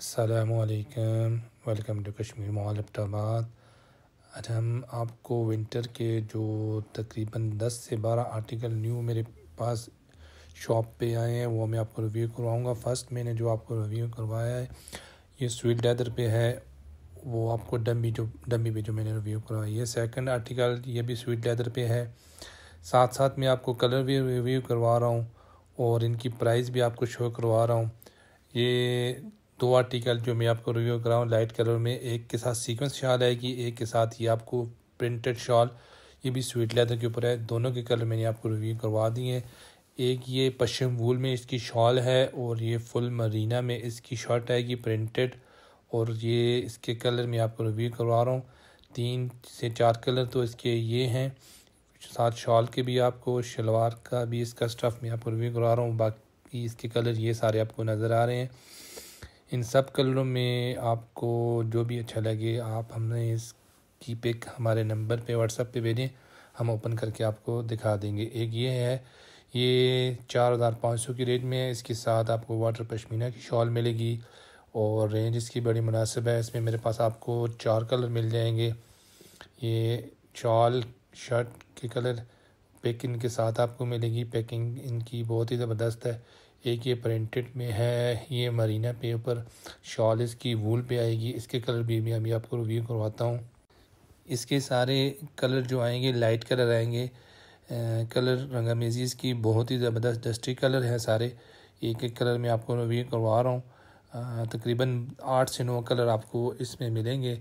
असलकम welcome to Kashmir mall Abbottabad आज हम आपको विंटर के जो तकरीबन 10 से 12 आर्टिकल न्यू मेरे पास शॉप पे आए हैं वो मैं आपको रिव्यू करवाऊँगा फ़र्स्ट मैंने जो आपको रिव्यू करवाया है ये स्वीट डैदर पे है वो आपको डम्बी जो डम्बी पे जो मैंने रिव्यू करवाया ये सेकंड आर्टिकल ये भी स्वीट डैदर पे है साथ साथ मैं आपको कलर भी रिव्यू करवा रहा हूँ और इनकी प्राइस भी आपको शो करवा रहा हूँ ये दो आर्टिकल जो मैं आपको रिव्यू कर रहा हूँ लाइट कलर में एक के साथ सीक्वेंस शॉल आएगी एक के साथ ये आपको प्रिंटेड शॉल ये भी स्वीट लेदर के ऊपर है दोनों के कलर मैंने आपको रिव्यू करवा दिए हैं एक ये पश्चिम वूल में इसकी शॉल है और ये फुल मरीना में इसकी शर्ट आएगी प्रिंटेड और ये इसके कलर मैं आपको रिव्यू करवा रहा हूँ तीन से चार कलर तो इसके ये हैं साथ शॉल के भी आपको शलवार का भी इसका स्टफ़ मैं आपको रिव्यू करवा रहा हूँ बाकी इसके कलर ये सारे आपको नज़र आ रहे हैं इन सब कलरों में आपको जो भी अच्छा लगे आप हमने इसकी पिक हमारे नंबर पे व्हाट्सअप पे भेजें हम ओपन करके आपको दिखा देंगे एक ये है ये चार हज़ार पाँच सौ की रेट में है इसके साथ आपको वाटर पश्मीना की शॉल मिलेगी और रेंज इसकी बड़ी मुनासिब है इसमें मेरे पास आपको चार कलर मिल जाएंगे ये शॉल शर्ट के कलर पैकिंग के साथ आपको मिलेगी पैकिंग इनकी बहुत ही ज़बरदस्त है एक ये प्रिंटेड में है ये मरीना पे ऊपर शॉल इसकी वूल पे आएगी इसके कलर भी मैं अभी आपको रिव्यू करवाता हूँ इसके सारे कलर जो आएंगे लाइट कलर आएंगे कलर रंगामेजी इसकी बहुत ही ज़बरदस्त डस्टी कलर हैं सारे एक एक कलर में आपको रिव्यू करवा रहा हूँ तकरीबन आठ से नौ कलर आपको इसमें मिलेंगे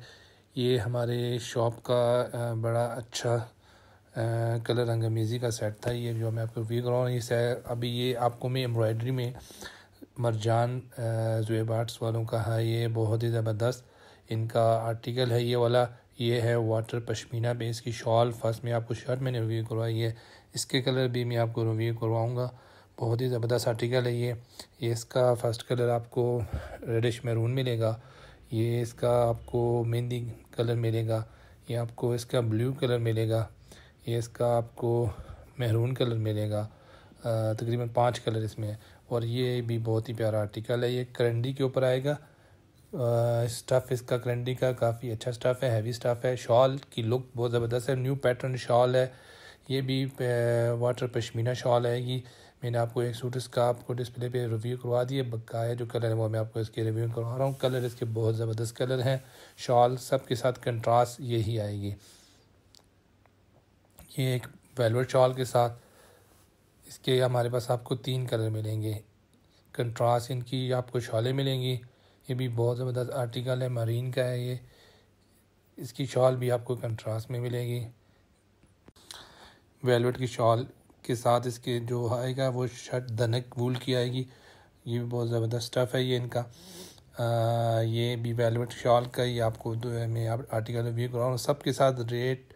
ये हमारे शॉप का बड़ा अच्छा कलर रंगमेज़ी का सेट था ये जो मैं आपको रिव्यू कर रहा हूँ ये अभी ये आपको मैं एम्ब्रॉयडरी में मरजान जुएब आर्ट्स वालों का है ये बहुत ही ज़बरदस्त इनका आर्टिकल है ये वाला ये है वाटर पशमीना बेस की शॉल फर्स्ट में आपको शर्ट मैंने रिव्यू करवाई है इसके कलर भी मैं आपको रिव्यू करवाऊँगा बहुत ही ज़बरदस्त आर्टिकल है ये ये इसका फर्स्ट कलर आपको रेडिश मैरून मिलेगा ये इसका आपको मेहंदी कलर मिलेगा ये आपको इसका ब्लू कलर मिलेगा ये इसका आपको महरून कलर मिलेगा तकरीबन पाँच कलर इसमें है और ये भी बहुत ही प्यारा आर्टिकल है ये करंडी के ऊपर आएगा स्टफ़ इसका करंडी का काफ़ी अच्छा स्टफ़ है हैवी स्टफ़ है शॉल की लुक बहुत ज़बरदस्त है न्यू पैटर्न शॉल है ये भी वाटर पश्मीना शॉल आएगी मैंने आपको एक सूट इसका आपको डिस्प्ले पे रिव्यू करवा दिया बकाया जो कलर है वो मैं आपको इसके रिव्यू करवा रहा हूँ कलर इसके बहुत ज़बरदस्त कलर हैं शॉल सब के साथ कंट्रास्ट यही आएगी ये एक वेलवेट शॉल के साथ इसके हमारे पास आपको तीन कलर मिलेंगे कंट्रास्ट इनकी आपको शॉलें मिलेंगी ये भी बहुत ज़बरदस्त आर्टिकल है मरीन का है ये इसकी शॉल भी आपको कंट्रास्ट में मिलेगी वेलवेट की शॉल के साथ इसके जो आएगा वो शर्ट धनक वूल की आएगी ये भी बहुत ज़बरदस्त स्टफ़ है ये इनका आ, ये भी वेलवेट शॉल का ही आपको दो मैं आप आर्टिकल रिव्यू कर सब के साथ रेट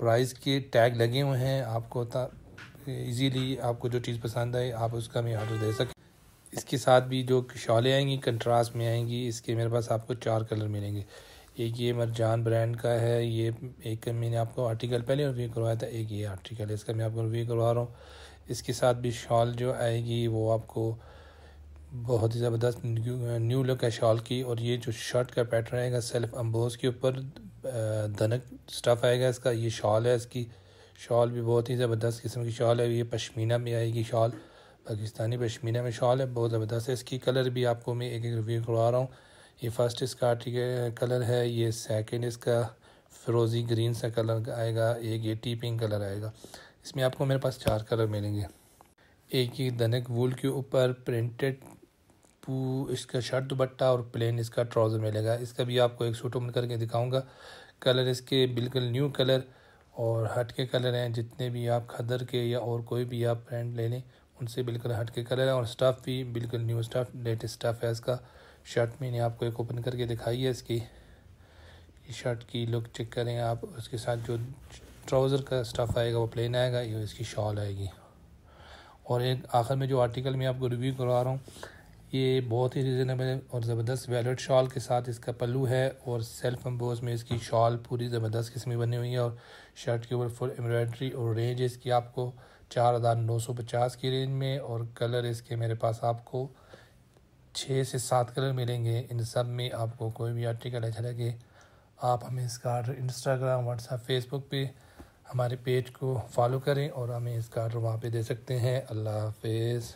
प्राइस के टैग लगे हुए हैं आपको इजीली आपको जो चीज़ पसंद आए आप उसका भी ऑर्डर दे सकें इसके साथ भी जो शॉलें आएंगी कंट्रास्ट में आएंगी इसके मेरे पास आपको चार कलर मिलेंगे एक ये मरजान ब्रांड का है ये एक मैंने आपको आर्टिकल पहले रिव्यू करवाया था एक ये आर्टिकल है इसका मैं आपको रिव्यू करवा रहा हूँ इसके साथ भी शॉल जो आएगी वो आपको बहुत ही ज़बरदस्त न्यू लुक है शॉल की और ये जो शर्ट का पैटर्न आएगा सेल्फ अम्बोज के ऊपर धनक स्टफ़ आएगा इसका ये शॉल है इसकी शॉल भी बहुत ही ज़बरदस्त किस्म की शॉल है ये पशमीना में आएगी शॉल पाकिस्तानी पशमीना में शॉल है बहुत ज़बरदस्त है इसकी कलर भी आपको मैं एक एक रिव्यू करवा रहा हूँ ये फ़र्स्ट इसका कलर है ये सेकेंड इसका फिरोज़ी ग्रीन सा कलर आएगा एक ये टी पिंक कलर आएगा इसमें आपको मेरे पास चार कलर मिलेंगे एक ये दनक वूल के ऊपर प्रिंटेड इसका शर्ट दुपट्टा और प्लेन इसका ट्राउज़र मिलेगा इसका भी आपको एक सूट ओपन करके दिखाऊंगा कलर इसके बिल्कुल न्यू कलर और हट के कलर हैं जितने भी आप खदर के या और कोई भी आप ब्रांड ले लें उनसे बिल्कुल हट के कलर हैं और स्टफ़ भी बिल्कुल न्यू स्टफ़ लेटेस्ट स्टफ़ है इसका शर्ट मैंने आपको एक ओपन करके दिखाई है इसकी शर्ट की लुक चेक करें आप उसके साथ जो ट्राउज़र का स्टफ़ आएगा वो प्लेन आएगा या इसकी शॉल आएगी और एक आखिर में जो आर्टिकल मैं आपको रिव्यू करवा रहा हूँ ये बहुत ही रीज़नेबल और ज़बरदस्त वेलट शॉल के साथ इसका पल्लू है और सेल्फ एम्बोज में इसकी शॉल पूरी ज़बरदस्त किस्म की बनी हुई है और शर्ट के ऊपर फुल एम्ब्रॉयड्री और रेंज इसकी आपको चार हज़ार नौ सौ पचास की रेंज में और कलर इसके मेरे पास आपको छः से सात कलर मिलेंगे इन सब में आपको कोई भी आर्टिकल अच्छा लगे आप हमें इसका आर्डर इंस्टाग्राम व्हाट्सएप फेसबुक पे हमारे पेज को फॉलो करें और हमें इसका आर्डर वहाँ पे दे सकते हैं अल्लाह हाफिज़